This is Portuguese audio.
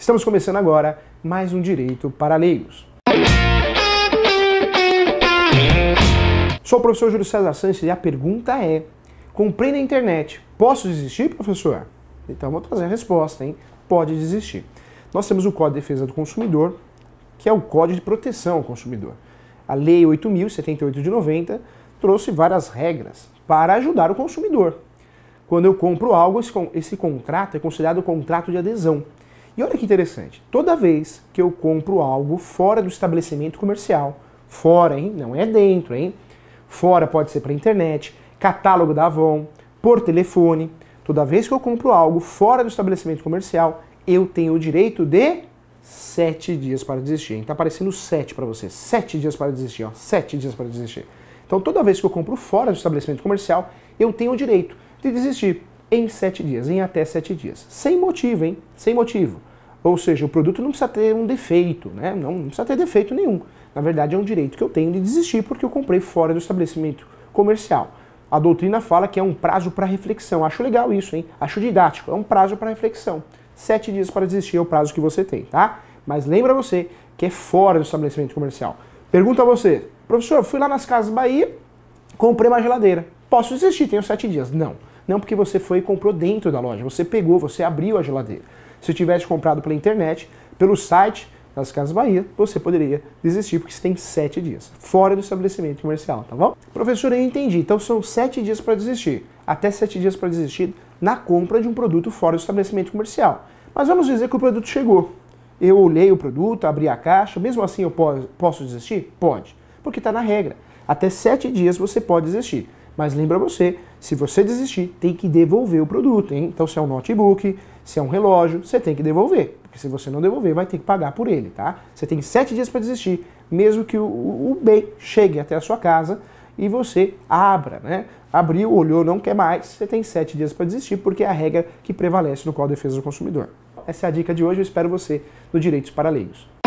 Estamos começando agora mais um Direito para Leigos. Sou o professor Júlio César Sanches e a pergunta é: comprei na internet, posso desistir, professor? Então vou trazer a resposta, hein? Pode desistir. Nós temos o Código de Defesa do Consumidor, que é o Código de Proteção ao Consumidor. A Lei 8.078 de 90 trouxe várias regras para ajudar o consumidor. Quando eu compro algo, esse contrato é considerado contrato de adesão. E olha que interessante, toda vez que eu compro algo fora do estabelecimento comercial, fora, hein? Não é dentro, hein? Fora pode ser para internet, catálogo da Avon, por telefone. Toda vez que eu compro algo fora do estabelecimento comercial, eu tenho o direito de sete dias para desistir. Está aparecendo sete para você. Sete dias para desistir, ó. Sete dias para desistir. Então, toda vez que eu compro fora do estabelecimento comercial, eu tenho o direito de desistir em sete dias, em até sete dias. Sem motivo, hein? Sem motivo. Ou seja, o produto não precisa ter um defeito, né? não, não precisa ter defeito nenhum. Na verdade, é um direito que eu tenho de desistir porque eu comprei fora do estabelecimento comercial. A doutrina fala que é um prazo para reflexão. Acho legal isso, hein? Acho didático. É um prazo para reflexão. Sete dias para desistir é o prazo que você tem, tá? Mas lembra você que é fora do estabelecimento comercial. Pergunta a você, professor, fui lá nas Casas Bahia, comprei uma geladeira. Posso desistir, tenho sete dias. Não. Não porque você foi e comprou dentro da loja. Você pegou, você abriu a geladeira. Se tivesse comprado pela internet, pelo site das Casas Bahia, você poderia desistir, porque você tem sete dias, fora do estabelecimento comercial, tá bom? Professor, eu entendi. Então são sete dias para desistir. Até sete dias para desistir na compra de um produto fora do estabelecimento comercial. Mas vamos dizer que o produto chegou. Eu olhei o produto, abri a caixa, mesmo assim eu posso desistir? Pode, porque está na regra. Até sete dias você pode desistir. Mas lembra você, se você desistir, tem que devolver o produto, hein? Então, se é um notebook, se é um relógio, você tem que devolver. Porque se você não devolver, vai ter que pagar por ele, tá? Você tem sete dias para desistir, mesmo que o, o, bem chegue até a sua casa e você abra, né? Abriu, olhou, não quer mais, você tem sete dias para desistir, porque é a regra que prevalece no qual Defesa do Consumidor. Essa é a dica de hoje, eu espero você no Direitos Paralelos.